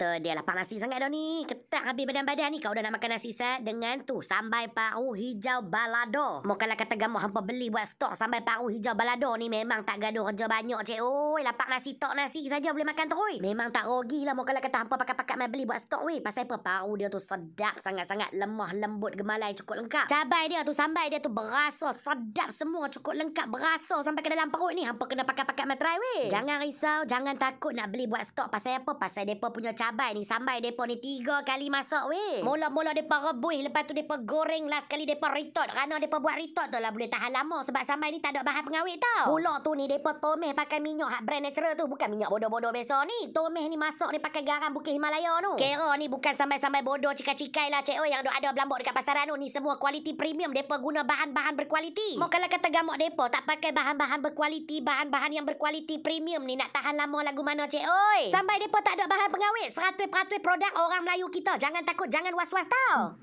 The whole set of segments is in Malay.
kata dia lapar nasi sangat dah ni. Ketak habis badan-badan ni kau dah nak makan nasi sat dengan tu sambal paru hijau balado. muka kalau kata gamu hampa beli buat stok sambal paru hijau balado ni memang tak gaduh kerja banyak cik. Oi, lapar nasi tok nasi saja boleh makan terus. Memang tak rugi lah muka kalau kata hampa pakat-pakat mai beli buat stok weh. Pasal apa? Paru dia tu sedap sangat-sangat lemah lembut gemalai cukup lengkap. Cabai dia tu sambal dia tu berasa sedap semua cukup lengkap berasa sampai ke dalam perut ni hampa kena pakat-pakat mai try weh. Jangan risau, jangan takut nak beli buat stok pasal apa? Pasal depa punya cabai Sabah ni sampai depa ni tiga kali masak weh. Mula-mula depa rebus lepas tu depa goreng last kali depa retot. Kerana depa buat retot tu lah boleh tahan lama sebab sampai ni tak ada bahan pengawet tau. Mula tu ni depa tomeh pakai minyak hak brand natural tu bukan minyak bodoh-bodoh biasa ni. Tomeh ni masak ni pakai garam Bukit Himalaya tu. Kira ni bukan sampai-sampai bodoh cikai-cikai lah cik oi yang ada belambok dekat pasaran tu ni semua kualiti premium depa guna bahan-bahan berkualiti. Mau kalau kata gamak depa tak pakai bahan-bahan berkualiti, bahan-bahan yang berkualiti premium ni nak tahan lama lagu mana cik oi? Sampai depa tak ada bahan pengawet 100% produk orang Melayu kita. Jangan takut, jangan was-was tau.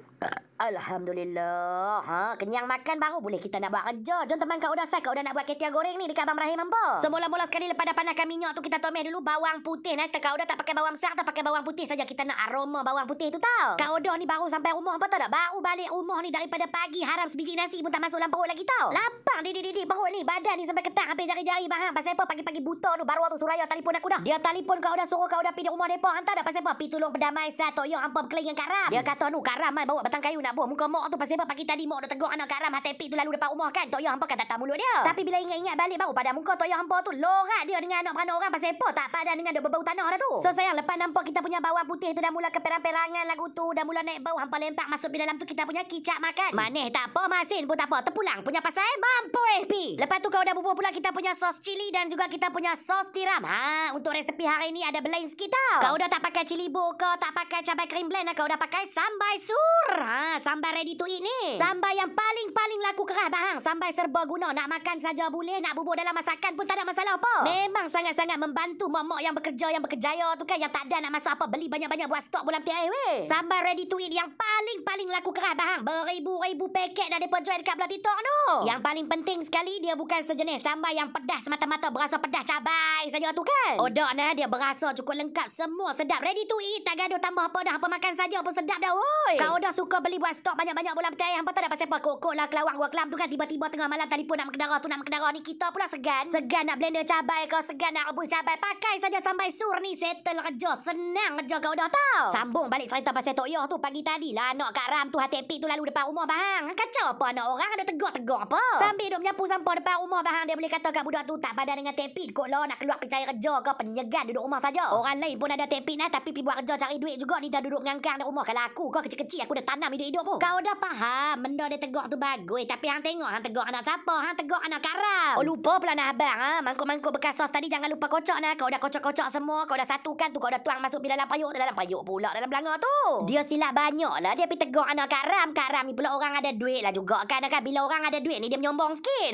Alhamdulillah. Ha, kenyang makan baru boleh kita nak buat kerja. Jom teman kau udah sah kau udah nak buat ketia goreng ni dekat Abang Rahim hampa. Semula-mula sekali lepas dah panaskan minyak tu kita tomel dulu bawang putih nah. Eh. Kau udah tak pakai bawang besar tak pakai bawang putih saja kita nak aroma bawang putih tu tau. Kau udah ni baru sampai rumah hampa tak? Baru balik rumah ni daripada pagi haram sebiji nasi pun tak masuk dalam perut lagi tau. Lapang di di di perut ni. Badan ni sampai ketak habis jari-jari bahang. Pasal apa pagi-pagi buta tu baru waktu suraya telefon aku dah. Dia telefon kau udah suruh kau udah pergi rumah depa hantar dah pasal apa? Pi tolong pedamai satok yo hampa berkelingan karam. Dia kata anu karam mai bawa batang kayu nak buah muka mak tu pasal apa pagi tadi mak dah tegur anak karam hati ah, tu lalu depan rumah kan. Tok Yoh hampa kata kan tak mulut dia. Tapi bila ingat-ingat balik baru pada muka Tok Yoh hampa tu lorat dia dengan anak beranak orang pasal apa tak padan dengan dia berbau tanah dah tu. So sayang lepas nampak kita punya bawang putih tu dah mula keperang-perangan lagu tu dah mula naik bau hampa lempak masuk di dalam tu kita punya kicap makan. Maneh tak apa masin pun tak apa terpulang punya pasal mampu eh pi. Lepas tu kau dah bubuh pula kita punya sos cili dan juga kita punya sos tiram. Ha untuk resepi hari ni ada blend sikit tau. Kau dah tak pakai cili bo ke tak pakai cabai krim blend lah. kau dah pakai sambal sur. Ah, sambal ready to eat ni. Sambal yang paling-paling laku keras bang. Sambal serba guna. Nak makan saja boleh. Nak bubuk dalam masakan pun tak ada masalah apa. Memang sangat-sangat membantu mak-mak yang bekerja, yang berkejaya tu kan. Yang tak ada nak masak apa. Beli banyak-banyak buat stok bulan tiap air weh. Sambal ready to eat yang paling Amin paling laku kerat bang. Ha? Beribu-ribu paket dah dia jual dekat belah TikTok tu. Yang paling penting sekali dia bukan sejenis sambal yang pedas semata-mata berasa pedas cabai saja tu kan. Oh dak nah dia berasa cukup lengkap semua sedap. Ready to eat tak gaduh tambah apa dah apa makan saja pun sedap dah woi. Kau dah suka beli buat stok banyak-banyak bulan petai hangpa tak pasal apa kok lah kelawang gua kelam tu kan tiba-tiba tengah malam telefon nak mengedara tu nak mengedara ni kita pula segan. Segan nak blender cabai ke segan nak rebus cabai pakai saja sambal sur ni settle kerja senang kerja kau dah tahu Sambung balik cerita pasal Tok Yoh tu pagi tadi lah anak tegak kat ram tu hati tu lalu depan rumah bahang. Kan kacau apa anak orang ada tegak-tegak apa? Sambil duk menyapu sampah depan rumah bahang dia boleh kata kat budak tu tak pada dengan tepi kot lah nak keluar pergi kerja ke penyegan duduk rumah saja. Orang lain pun ada tepi nah tapi pi buat kerja cari duit juga ni dah duduk ngangkang dekat rumah kalau aku kau kecil-kecil aku dah tanam hidup-hidup pun. Kau dah faham benda dia tegak tu bagus tapi hang tengok hang tegak anak siapa? Hang tegak anak karam. Oh lupa pula nak abang ha? mangkuk-mangkuk bekas sos tadi jangan lupa kocok nah. Kau dah kocok-kocok semua, kau dah satukan tu kau dah tuang masuk bilalan payuk tu dalam payuk pula dalam belanga tu. Dia silap banyak lah dia tegur anak Kak Ram. Kak Ram ni pula orang ada duit lah juga. Kadang-kadang bila orang ada duit ni, dia menyombong sikit.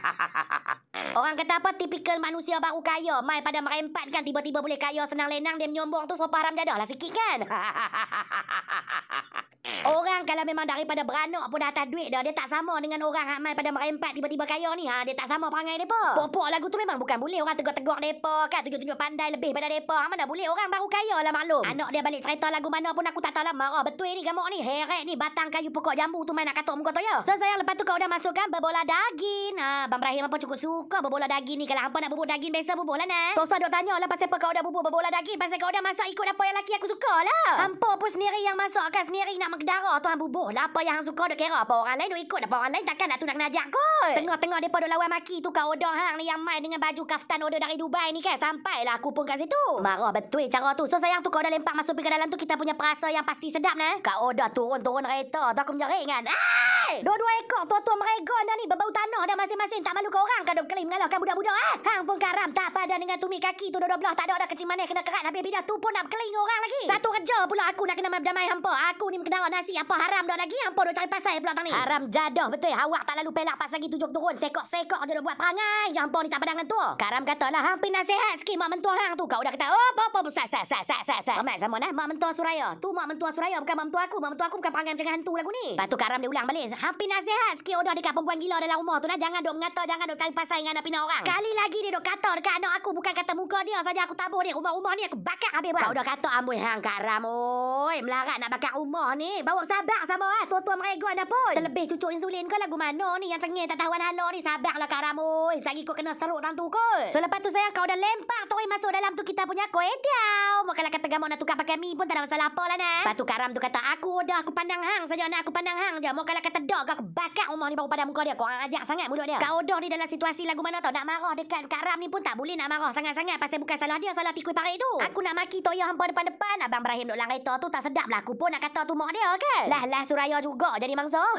orang kata apa? Tipikal manusia baru kaya. Mai pada merempat kan tiba-tiba boleh kaya senang lenang. Dia menyombong tu sopah Ram jadah lah sikit kan? orang kalau memang daripada beranak pun atas duit dah. Dia tak sama dengan orang yang mai pada merempat tiba-tiba kaya ni. Ha? Dia tak sama perangai mereka. Pok-pok lagu tu memang bukan boleh. Orang tegur-tegur mereka kan. Tunjuk-tunjuk pandai lebih pada mereka. Ha, mana boleh orang baru kaya lah maklum. Anak dia balik cerita lagu mana pun aku tak tahu lah. Marah betul ni ni gamuk ni heret ni batang kayu pokok jambu tu main nak katuk muka toyo. Ya? So sayang lepas tu kau dah masukkan berbola daging. Ah ha, Bang Rahim apa cukup suka berbola daging ni kalau hangpa nak bubuh daging biasa bubuh lah nah. Tosa duk tanya lah pasal apa kau dah bubuh berbola daging pasal kau dah masak ikut apa yang laki aku suka lah. Hangpa pun sendiri yang masak kan sendiri nak mengedara tu hang bubuh lah apa yang hang suka duk kira apa orang lain duk ikut apa orang lain takkan nak tunak najak kot. Tengah-tengah depa duk lawan maki tu kau dah hang ni yang mai dengan baju kaftan order dari Dubai ni kan sampailah aku pun kat situ. Marah betul cara tu. So sayang tu kau dah lempak masuk pergi ke dalam tu kita punya perasa yang pasti sedap nah kau dah turun-turun kereta tak aku menjaring kan. Ah! Betul! Dua-dua ekor tua-tua mereka dah ni berbau tanah dah masing-masing. Tak malu kau orang kalau kelim mengalahkan budak-budak eh? Hang pun karam tak pada dengan tumi kaki tu dua-dua belah. Tak ada dah kecil mana kena kerat. Habis bidah tu pun nak keling orang lagi. Satu kerja pula aku nak kena berdamai hampa. Aku ni kena nasi apa haram dah lagi. Hampa dah cari pasal pula tang ni. Haram jadah betul. Awak tak lalu pelak pas lagi tujuh turun. Sekok-sekok dia dah buat perangai. Ya hampa ni tak pandangan tua. Karam katalah hang pin nasihat sikit mak mentua hang tu. Kau dah kata oh, apa apa sat sat sat sat sat. Sama sama nah mak mentua Suraya. Tu mak mentua Suraya bukan mak mentua aku. Mak mentua aku bukan perangai macam hantu lagu ni. Patu Karam dia ulang balik. Hampir nasihat sikit Udah dekat perempuan gila dalam rumah tu lah Jangan duk mengatur Jangan duk cari pasal dengan anak pina orang Kali lagi dia duk kata dekat anak aku Bukan kata muka dia saja aku tabur ni Rumah-rumah ni aku bakar habis Kau dah kata amboi hang kat ram Oi melarat nak bakar rumah ni Bawa sabar sama lah Tua-tua mereka ada pun Terlebih cucuk insulin kau lagu mana ni Yang cengih tak tahuan halo ni Sabar lah kat ram oi Sagi kau kena seruk tangtu kot So lepas tu saya kau dah lempar tu Masuk dalam tu kita punya kuih tiaw Mau kalau kata gamuk nak tukar pakai mie pun Tak ada masalah apa lah nah Lepas tu kat ram tu kata Aku dah aku pandang hang saja nak aku pandang hang je Mau kalau kata odor kau kebakar rumah ni baru pada muka dia. Kau ajak sangat mulut dia. Kau odor ni dalam situasi lagu mana tau. Nak marah dekat Kak Ram ni pun tak boleh nak marah sangat-sangat. Pasal bukan salah dia, salah tikui parik tu. Aku nak maki toyo hampa depan-depan. Abang Ibrahim duduk dalam reta tu tak sedap lah. Aku pun nak kata tu mak dia kan. Lah lah Suraya juga jadi mangsa.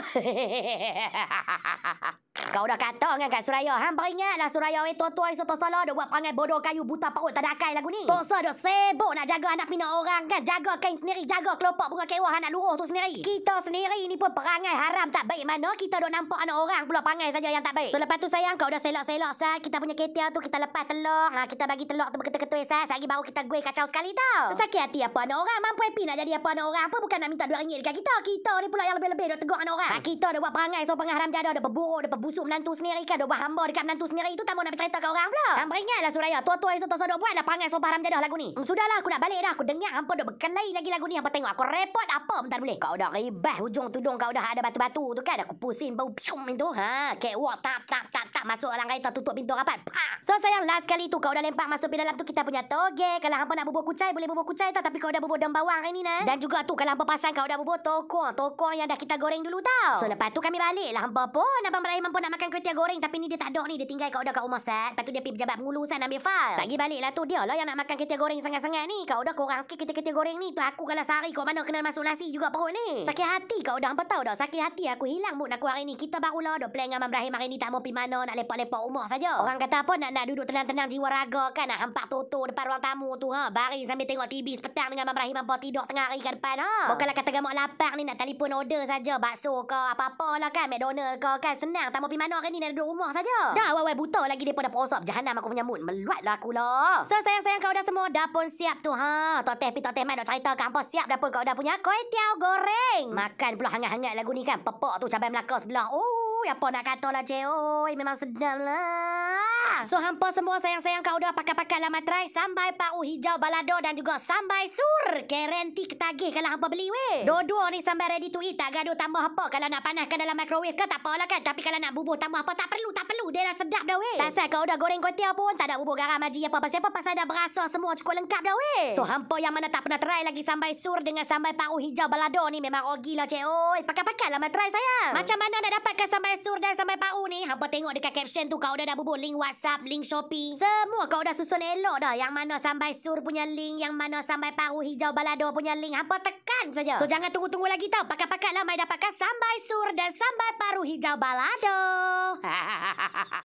Kau dah kata dengan Kak Suraya. Han beringatlah Suraya weh tua-tua iso tak salah. Dia buat perangai bodoh kayu buta perut tak ada akai lagu ni. Tok Sa dok sibuk nak jaga anak pinak orang kan. Jaga kain sendiri. Jaga kelopak bunga kewah anak luruh tu sendiri. Kita sendiri ni pun perangai haram tak tak baik mana kita dok nampak anak orang pula pangai saja yang tak baik. So lepas tu sayang kau dah selok-selok sah kita punya ketia tu kita lepas telok, Ha ah, kita bagi telok tu berketul-ketul sah lagi baru kita gue kacau sekali tau. Sakit hati apa anak orang mampu happy nak jadi apa anak orang apa bukan nak minta duit ringgit dekat kita. Kita ni pula yang lebih-lebih dok tegur anak orang. Ha kita dah buat perangai so pangai haram jada dah berburuk dah berbusuk menantu sendiri kan dah buat hamba dekat menantu sendiri itu tak mau nak cerita kat orang pula. Hang ah, beringatlah suraya tua-tua esok tak sadok buat lah so haram jada lagu ni. Hmm, sudahlah aku nak balik dah aku dengar hampa dok berkelai lagi lagu ni hampa tengok aku repot apa pun tak boleh. Kau dah ribas hujung tudung kau dah ada batu-batu tu kan aku pusing bau pium pintu ha catwalk tap tap tap tap masuk orang kereta tutup pintu rapat Pah. so sayang last kali tu kau dah lempak masuk pintu dalam tu kita punya toge kalau hangpa nak bubuh kucai boleh bubuh kucai tau tapi kau dah bubuh daun bawang hari nah dan juga tu kalau hangpa pasang kau dah bubuh tokong tokong yang dah kita goreng dulu tau so lepas tu kami balik lah hangpa pun abang Ibrahim pun nak makan kuih goreng tapi ni dia tak ada ni dia tinggal kau dah kat rumah sat lepas tu dia pergi pejabat mulu sat ambil fail lagi balik lah tu dia lah yang nak makan kuih goreng sangat-sangat ni kau dah kurang sikit kuih goreng ni tu aku kalau sehari kau mana kena masuk nasi juga perut ni sakit hati kau dah hangpa tahu dah sakit hati aku aku hilang mu nak hari ni. Kita baru lah dok plan dengan Ibrahim hari ni tak mau pi mana nak lepak-lepak rumah saja. Orang kata apa nak nak duduk tenang-tenang jiwa raga kan nak hampak toto depan ruang tamu tu ha. Baring sambil tengok TV sepetang dengan Ibrahim hampa tidur tengah hari kat depan ha. Bukanlah kata gamak lapar ni nak telefon order saja bakso ke apa-apa lah kan McDonald ke kan senang tak mau pi mana hari ni nak duduk rumah saja. Dah wei buta lagi depa dah perosop jahanam aku punya mood meluat lah aku lah. So sayang-sayang kau dah semua dah pun siap tu ha. Toteh pi toteh mai nak cerita ke hampa siap dah pun kau dah punya kuih tiao goreng. Makan pula hangat-hangat lagu ni kan. Pep kelopak tu cabai melaka sebelah. Oh, apa nak kata lah cik. Oh, memang sedap lah. So hampa semua sayang-sayang kau dah pakai-pakai lama try sampai pau hijau balado dan juga sampai sur. Garanti ketagih kalau hampa beli weh. Dua-dua ni sampai ready to eat tak gaduh tambah apa kalau nak panaskan dalam microwave ke tak apalah kan. Tapi kalau nak bubuh tambah apa tak perlu tak perlu dia dah sedap dah weh. Pasal kau dah goreng kotia pun tak ada bubuh garam haji apa pasal apa pasal dah berasa semua cukup lengkap dah weh. So hampa yang mana tak pernah try lagi sampai sur dengan sampai pau hijau balado ni memang ogi lah cik. Oi, pakai-pakai lama try sayang. Macam mana nak dapatkan sampai sur dan sampai pau ni? Hampa tengok dekat caption tu kau dah dah bubuh link WhatsApp WhatsApp, link Shopee. Semua kau dah susun elok dah. Yang mana sampai sur punya link, yang mana sampai paru hijau balado punya link. Hampa tekan saja. So jangan tunggu-tunggu lagi tau. pakai pakat lah mai dapatkan sampai sur dan sampai paru hijau balado.